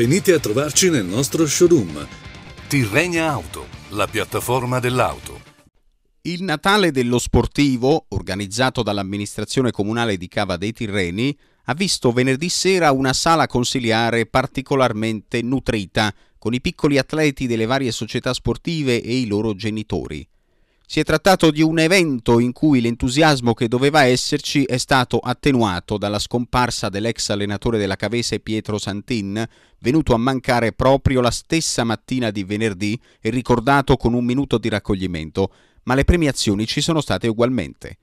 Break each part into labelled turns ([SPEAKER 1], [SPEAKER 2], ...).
[SPEAKER 1] Venite a trovarci nel nostro showroom. Tirrenia Auto, la piattaforma dell'auto.
[SPEAKER 2] Il Natale dello sportivo, organizzato dall'amministrazione comunale di Cava dei Tirreni, ha visto venerdì sera una sala consiliare particolarmente nutrita, con i piccoli atleti delle varie società sportive e i loro genitori. Si è trattato di un evento in cui l'entusiasmo che doveva esserci è stato attenuato dalla scomparsa dell'ex allenatore della Cavese Pietro Santin, venuto a mancare proprio la stessa mattina di venerdì e ricordato con un minuto di raccoglimento, ma le premiazioni ci sono state ugualmente.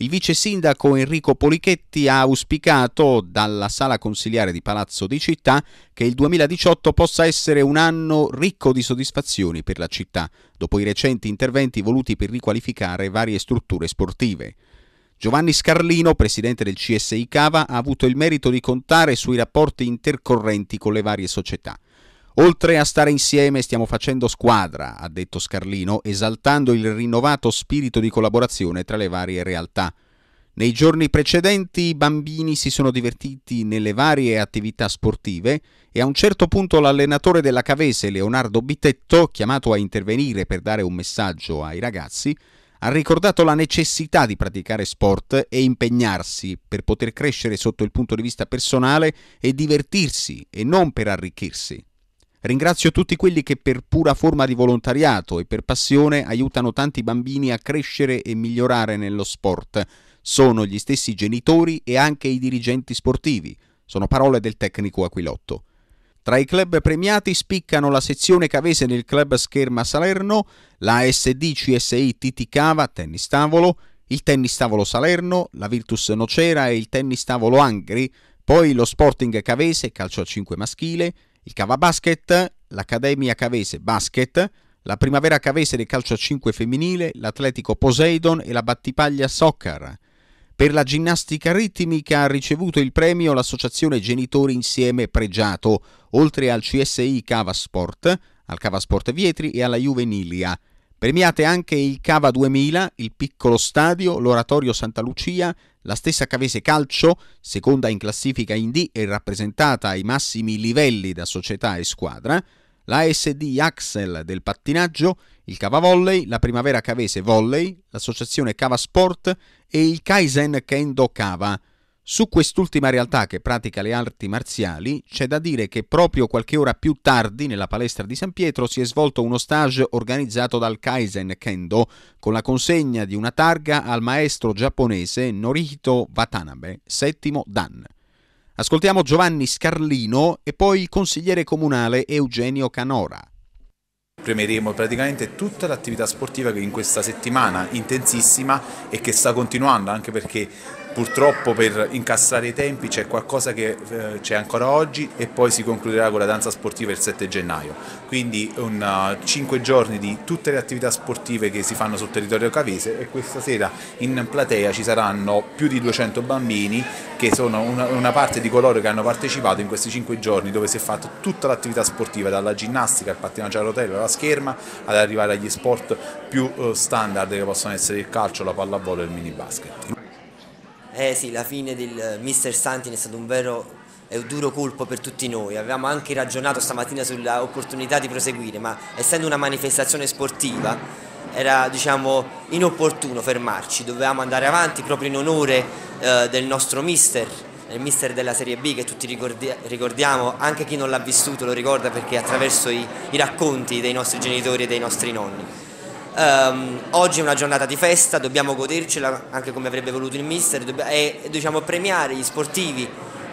[SPEAKER 2] Il vice sindaco Enrico Polichetti ha auspicato dalla sala consiliare di Palazzo di Città che il 2018 possa essere un anno ricco di soddisfazioni per la città, dopo i recenti interventi voluti per riqualificare varie strutture sportive. Giovanni Scarlino, presidente del CSI Cava, ha avuto il merito di contare sui rapporti intercorrenti con le varie società. Oltre a stare insieme stiamo facendo squadra, ha detto Scarlino, esaltando il rinnovato spirito di collaborazione tra le varie realtà. Nei giorni precedenti i bambini si sono divertiti nelle varie attività sportive e a un certo punto l'allenatore della Cavese, Leonardo Bitetto, chiamato a intervenire per dare un messaggio ai ragazzi, ha ricordato la necessità di praticare sport e impegnarsi per poter crescere sotto il punto di vista personale e divertirsi e non per arricchirsi. Ringrazio tutti quelli che per pura forma di volontariato e per passione aiutano tanti bambini a crescere e migliorare nello sport. Sono gli stessi genitori e anche i dirigenti sportivi. Sono parole del tecnico Aquilotto. Tra i club premiati spiccano la sezione cavese nel club Scherma Salerno, la SD CSI Titicava tennis tavolo, il tennis tavolo Salerno, la Virtus Nocera e il tennis tavolo Angri, poi lo Sporting Cavese calcio a 5 maschile, il Cava Basket, l'Accademia Cavese Basket, la Primavera Cavese del calcio a 5 femminile, l'Atletico Poseidon e la Battipaglia Soccer. Per la ginnastica ritmica ha ricevuto il premio l'Associazione Genitori Insieme Pregiato, oltre al CSI Cava Sport, al Cava Sport Vietri e alla Juvenilia. Premiate anche il Cava 2000, il piccolo stadio, l'oratorio Santa Lucia, la stessa Cavese Calcio, seconda in classifica in D e rappresentata ai massimi livelli da società e squadra, la SD Axel del pattinaggio, il Cava Volley, la Primavera Cavese Volley, l'associazione Cava Sport e il Kaizen Kendo Cava. Su quest'ultima realtà che pratica le arti marziali c'è da dire che proprio qualche ora più tardi nella palestra di San Pietro si è svolto uno stage organizzato dal Kaisen Kendo con la consegna di una targa al maestro giapponese Norihito Watanabe, settimo Dan. Ascoltiamo Giovanni Scarlino e poi il consigliere comunale
[SPEAKER 1] Eugenio Canora premeremo praticamente tutta l'attività sportiva che in questa settimana intensissima e che sta continuando anche perché purtroppo per incastrare i tempi c'è qualcosa che eh, c'è ancora oggi e poi si concluderà con la danza sportiva il 7 gennaio. Quindi un, uh, eh, 5 giorni di tutte le attività sportive che si fanno sul territorio cavese e questa sera in platea ci saranno più di 200 bambini che sono una, una parte di coloro che hanno partecipato in questi 5 giorni dove si è fatta tutta l'attività sportiva dalla ginnastica al pattinaggio a rotelle alla scuola scherma ad arrivare agli sport più eh, standard che possono essere il calcio, la pallavolo e il mini basket.
[SPEAKER 3] Eh sì, la fine del eh, mister Santin è stato un vero e duro colpo per tutti noi. Avevamo anche ragionato stamattina sull'opportunità di proseguire, ma essendo una manifestazione sportiva era diciamo, inopportuno fermarci, dovevamo andare avanti proprio in onore eh, del nostro mister il mister della Serie B che tutti ricordiamo, anche chi non l'ha vissuto lo ricorda perché attraverso i, i, racconti dei nostri genitori e dei nostri nonni. Um, oggi è una giornata di festa, dobbiamo godercela anche come avrebbe voluto il mister e diciamo, premiare gli sportivi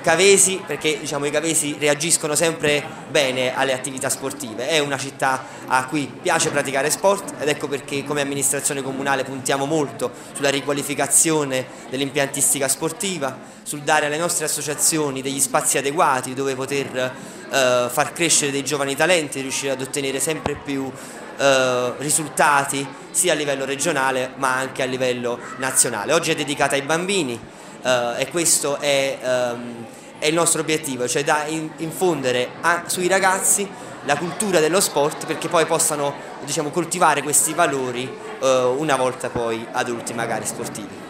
[SPEAKER 3] Cavesi perché diciamo, i cavesi reagiscono sempre bene alle attività sportive, è una città a cui piace praticare sport ed ecco perché come amministrazione comunale puntiamo molto sulla riqualificazione dell'impiantistica sportiva, sul dare alle nostre associazioni degli spazi adeguati dove poter eh, far crescere dei giovani talenti, e riuscire ad ottenere sempre più eh, risultati sia a livello regionale ma anche a livello nazionale. Oggi è dedicata ai bambini eh, e questo è, ehm, è, il nostro obiettivo, cioè da in, infondere a, sui ragazzi la cultura dello sport perché poi possano diciamo, coltivare questi valori eh, una volta poi adulti magari sportivi.